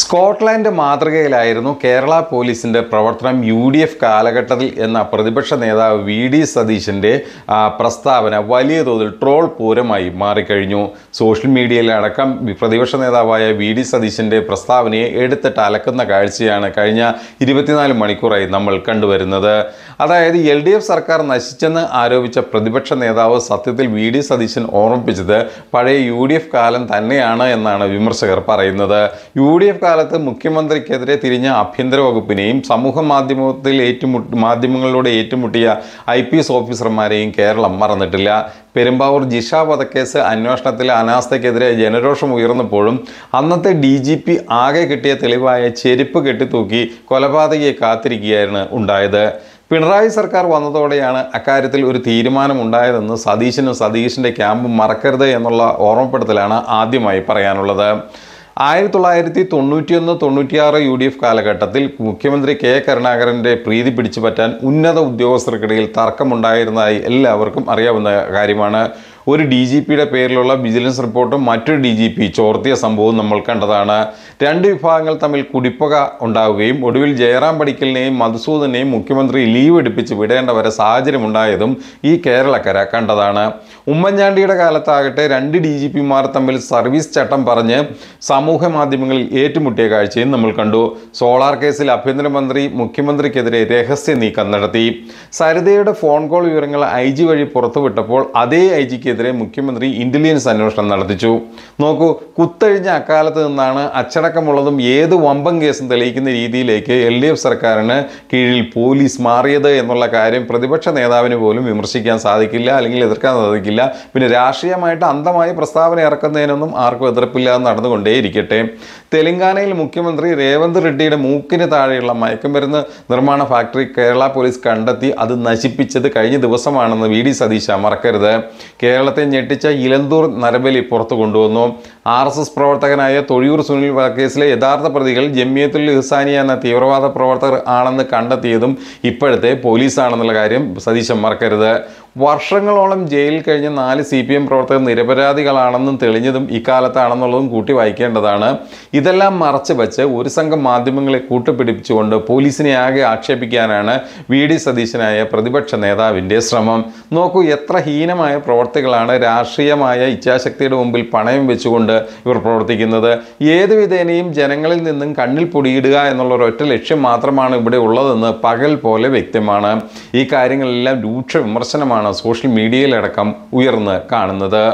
Scotland മാതൃകയിലായിരുന്നു Kerala പോലീസിൻ്റെ പ്രവർത്തനം U D F കാലഘട്ടത്തിൽ എന്ന പ്രതിപക്ഷ നേതാവ് വി ഡി സതീശൻ്റെ പ്രസ്താവന വലിയ തോതിൽ ട്രോൾ പൂരമായി മാറിക്കഴിഞ്ഞു സോഷ്യൽ മീഡിയയിലടക്കം പ്രതിപക്ഷ നേതാവായ വി ഡി സതീശൻ്റെ പ്രസ്താവനയെ എടുത്തിട്ട് അലക്കുന്ന കാഴ്ചയാണ് കഴിഞ്ഞ ഇരുപത്തിനാല് മണിക്കൂറായി നമ്മൾ കണ്ടുവരുന്നത് അതായത് എൽ ഡി എഫ് സർക്കാർ നശിച്ചെന്ന് ആരോപിച്ച പ്രതിപക്ഷ നേതാവ് സത്യത്തിൽ വി ഡി സതീശൻ ഓർമ്മിപ്പിച്ചത് പഴയ യു ഡി എഫ് കാലം തന്നെയാണ് എന്നാണ് വിമർശകർ പറയുന്നത് യു ഡി എഫ് കാലത്ത് മുഖ്യമന്ത്രിക്കെതിരെ തിരിഞ്ഞ ആഭ്യന്തര വകുപ്പിനെയും സമൂഹ മാധ്യമത്തിൽ ഏറ്റുമുട്ട് മാധ്യമങ്ങളിലൂടെ ഏറ്റുമുട്ടിയ ഐ പി എസ് ഓഫീസർമാരെയും കേരളം മറന്നിട്ടില്ല പെരുമ്പാവൂർ ജിഷ വധക്കേസ് അന്വേഷണത്തിൽ അനാസ്ഥയ്ക്കെതിരെ ജനരോഷം ഉയർന്നപ്പോഴും അന്നത്തെ ഡി ജി പി ആകെ കിട്ടിയ തെളിവായ ചെരുപ്പ് കെട്ടിത്തൂക്കി കൊലപാതകയെ കാത്തിരിക്കുകയായിരുന്നു ഉണ്ടായത് പിണറായി സർക്കാർ വന്നതോടെയാണ് അക്കാര്യത്തിൽ ഒരു തീരുമാനമുണ്ടായതെന്ന് സതീശനും സതീശിൻ്റെ ക്യാമ്പും മറക്കരുത് എന്നുള്ള ഓർമ്മപ്പെടുത്തലാണ് ആദ്യമായി പറയാനുള്ളത് ആയിരത്തി തൊള്ളായിരത്തി ഒന്ന് തൊണ്ണൂറ്റിയാറ് യു ഡി എഫ് കാലഘട്ടത്തിൽ മുഖ്യമന്ത്രി കെ കരുണാകരൻ്റെ പ്രീതി പിടിച്ചു പറ്റാൻ ഉന്നത ഉദ്യോഗസ്ഥർക്കിടയിൽ തർക്കമുണ്ടായിരുന്നതായി എല്ലാവർക്കും അറിയാവുന്ന കാര്യമാണ് ഒരു ഡി ജി പിയുടെ പേരിലുള്ള വിജിലൻസ് റിപ്പോർട്ടും മറ്റൊരു ഡി ജി പി ചോർത്തിയ സംഭവവും നമ്മൾ കണ്ടതാണ് രണ്ട് വിഭാഗങ്ങൾ തമ്മിൽ കുടിപ്പക ഉണ്ടാവുകയും ഒടുവിൽ ജയറാം പടിക്കലിനെയും മധുസൂദനെയും മുഖ്യമന്ത്രി ലീവ് എടുപ്പിച്ച് വിടേണ്ട വരെ സാഹചര്യമുണ്ടായതും ഈ കേരളക്കര കണ്ടതാണ് ഉമ്മൻചാണ്ടിയുടെ കാലത്താകട്ടെ രണ്ട് ഡി ജി പിമാർ തമ്മിൽ സർവീസ് ചട്ടം പറഞ്ഞ് സമൂഹ മാധ്യമങ്ങളിൽ ഏറ്റുമുട്ടിയ കാഴ്ചയും നമ്മൾ കണ്ടു സോളാർ കേസിൽ ആഭ്യന്തരമന്ത്രി മുഖ്യമന്ത്രിക്കെതിരെ രഹസ്യ നീക്കം നടത്തി സരിതയുടെ ഫോൺ കോൾ വിവരങ്ങൾ ഐ ജി വഴി പുറത്തുവിട്ടപ്പോൾ അതേ ഐ ജിക്ക് നടപടിക്കെതിരെ മുഖ്യമന്ത്രി ഇന്റലിജൻസ് അന്വേഷണം നടത്തിച്ചു നോക്കൂ കുത്തഴിഞ്ഞ അക്കാലത്ത് നിന്നാണ് അച്ചടക്കമുള്ളതും ഏത് വമ്പം കേസും തെളിയിക്കുന്ന രീതിയിലേക്ക് എൽ ഡി എഫ് സർക്കാരിന് കീഴിൽ പോലീസ് മാറിയത് എന്നുള്ള കാര്യം പ്രതിപക്ഷ നേതാവിന് പോലും വിമർശിക്കാൻ സാധിക്കില്ല അല്ലെങ്കിൽ എതിർക്കാൻ സാധിക്കില്ല പിന്നെ രാഷ്ട്രീയമായിട്ട് അന്ധമായി പ്രസ്താവന ഇറക്കുന്നതിനൊന്നും ആർക്കും എതിർപ്പില്ലാതെ നടന്നുകൊണ്ടേയിരിക്കട്ടെ തെലങ്കാനയിൽ മുഖ്യമന്ത്രി രേവന്ത് റെഡ്ഡിയുടെ മൂക്കിന് താഴെയുള്ള മയക്കുമരുന്ന് നിർമ്മാണ ഫാക്ടറി കേരള പോലീസ് കണ്ടെത്തി അത് നശിപ്പിച്ചത് കഴിഞ്ഞ ദിവസമാണെന്ന് വി ഡി സതീശ മറക്കരുത് കേരള കേരളത്തെ ഞെട്ടിച്ച ഇലന്തൂർ നരബലി പുറത്തു കൊണ്ടുവന്നു ആർ എസ് എസ് പ്രവർത്തകനായ തൊഴിയൂർ സുനിൽ വധക്കേസിലെ യഥാർത്ഥ പ്രതികൾ ജമ്മിയത്തുൽ ഇഹ്സാനിയ എന്ന തീവ്രവാദ പ്രവർത്തകർ ആണെന്ന് കണ്ടെത്തിയതും ഇപ്പോഴത്തെ പോലീസാണെന്നുള്ള കാര്യം സതീശം മറക്കരുത് വർഷങ്ങളോളം ജയിലിൽ കഴിഞ്ഞ നാല് സി പി എം പ്രവർത്തകർ നിരപരാധികളാണെന്നും തെളിഞ്ഞതും ഇക്കാലത്താണെന്നുള്ളതും കൂട്ടി വായിക്കേണ്ടതാണ് ഇതെല്ലാം മറച്ചു വച്ച് ഒരു സംഘം മാധ്യമങ്ങളെ കൂട്ടുപിടിപ്പിച്ചുകൊണ്ട് പോലീസിനെ ആകെ ആക്ഷേപിക്കാനാണ് വി ഡി സതീശനായ പ്രതിപക്ഷ നേതാവിൻ്റെ ശ്രമം നോക്കൂ എത്ര ഹീനമായ പ്രവർത്തികളാണ് രാഷ്ട്രീയമായ ഇച്ഛാശക്തിയുടെ മുമ്പിൽ പണയം വെച്ചുകൊണ്ട് ഇവർ പ്രവർത്തിക്കുന്നത് ഏത് വിധേനയും ജനങ്ങളിൽ നിന്നും കണ്ണിൽ പൊടിയിടുക എന്നുള്ള ഒരൊറ്റ ലക്ഷ്യം മാത്രമാണ് ഇവിടെ ഉള്ളതെന്ന് പകൽ പോലെ വ്യക്തമാണ് ഈ കാര്യങ്ങളെല്ലാം രൂക്ഷ വിമർശനമാണ് സോഷ്യൽ മീഡിയയിലടക്കം ഉയർന്ന് കാണുന്നത്